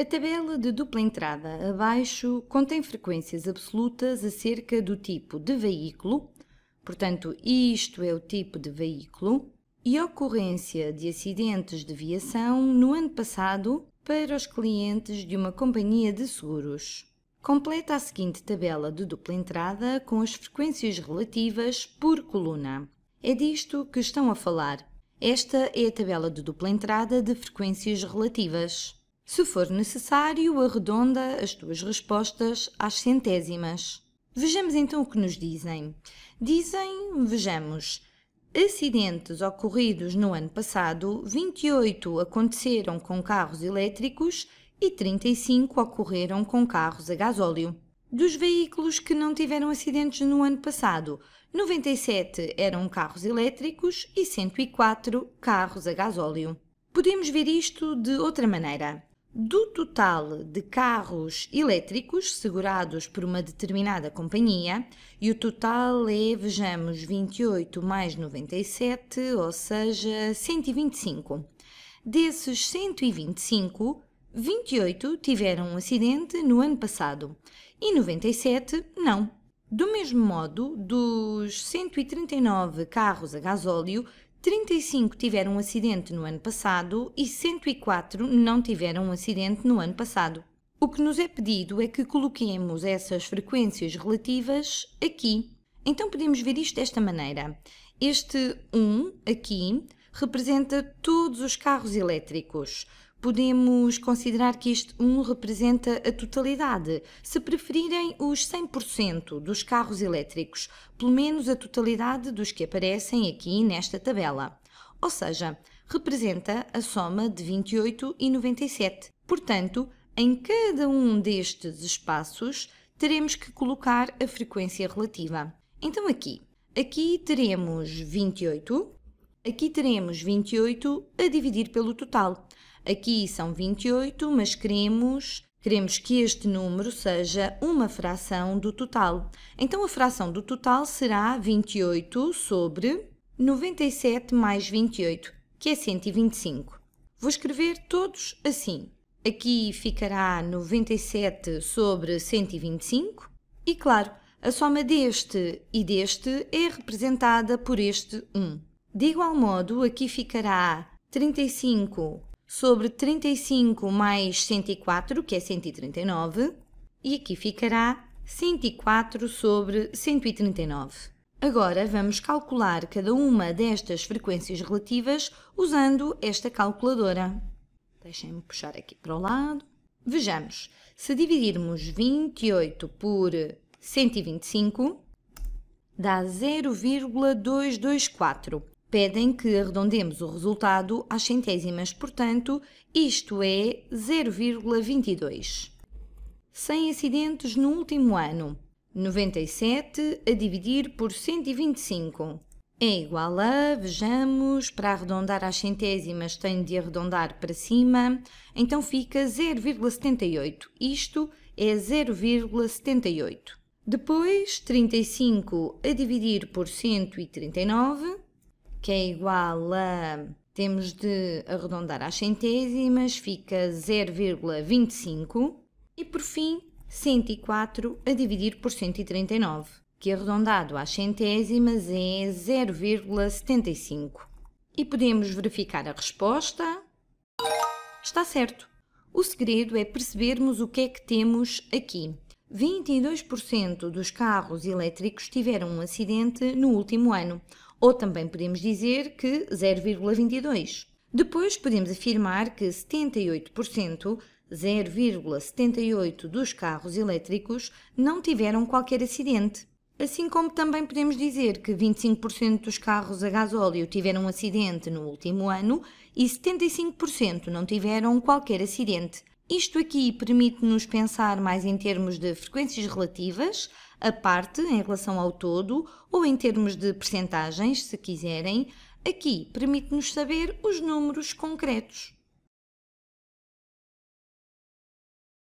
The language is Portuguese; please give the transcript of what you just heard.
A tabela de dupla entrada abaixo contém frequências absolutas acerca do tipo de veículo, portanto, isto é o tipo de veículo, e ocorrência de acidentes de viação no ano passado para os clientes de uma companhia de seguros. Completa a seguinte tabela de dupla entrada com as frequências relativas por coluna. É disto que estão a falar. Esta é a tabela de dupla entrada de frequências relativas. Se for necessário, arredonda as tuas respostas às centésimas. Vejamos então o que nos dizem. Dizem, vejamos, acidentes ocorridos no ano passado, 28 aconteceram com carros elétricos e 35 ocorreram com carros a gasóleo. Dos veículos que não tiveram acidentes no ano passado, 97 eram carros elétricos e 104 carros a gasóleo. Podemos ver isto de outra maneira. Do total de carros elétricos segurados por uma determinada companhia, e o total é, vejamos, 28 mais 97, ou seja, 125. Desses 125, 28 tiveram um acidente no ano passado e 97 não. Do mesmo modo, dos 139 carros a gasóleo, 35 tiveram um acidente no ano passado e 104 não tiveram um acidente no ano passado. O que nos é pedido é que coloquemos essas frequências relativas aqui. Então podemos ver isto desta maneira. Este 1 aqui representa todos os carros elétricos, podemos considerar que este 1 representa a totalidade. Se preferirem os 100% dos carros elétricos, pelo menos a totalidade dos que aparecem aqui nesta tabela. Ou seja, representa a soma de 28 e 97. Portanto, em cada um destes espaços, teremos que colocar a frequência relativa. Então aqui, aqui teremos 28, aqui teremos 28 a dividir pelo total. Aqui são 28, mas queremos Queremos que este número seja uma fração do total. Então, a fração do total será 28 sobre 97 mais 28, que é 125. Vou escrever todos assim. Aqui ficará 97 sobre 125 e, claro, a soma deste e deste é representada por este 1. De igual modo, aqui ficará 35 sobre 35 mais 104, que é 139, e aqui ficará 104 sobre 139. Agora vamos calcular cada uma destas frequências relativas usando esta calculadora. Deixem-me puxar aqui para o lado. Vejamos, se dividirmos 28 por 125, dá 0,224 pedem que arredondemos o resultado às centésimas, portanto, isto é 0,22. Sem acidentes no último ano. 97 a dividir por 125 é igual a, vejamos, para arredondar às centésimas tenho de arredondar para cima, então fica 0,78. Isto é 0,78. Depois, 35 a dividir por 139 que é igual a. Temos de arredondar às centésimas, fica 0,25. E por fim, 104 a dividir por 139, que arredondado às centésimas é 0,75. E podemos verificar a resposta. Está certo. O segredo é percebermos o que é que temos aqui. 22% dos carros elétricos tiveram um acidente no último ano ou também podemos dizer que 0,22. Depois podemos afirmar que 78%, 0,78 dos carros elétricos não tiveram qualquer acidente. Assim como também podemos dizer que 25% dos carros a gasóleo tiveram um acidente no último ano e 75% não tiveram qualquer acidente. Isto aqui permite-nos pensar mais em termos de frequências relativas, a parte em relação ao todo ou em termos de percentagens, se quiserem. Aqui permite-nos saber os números concretos.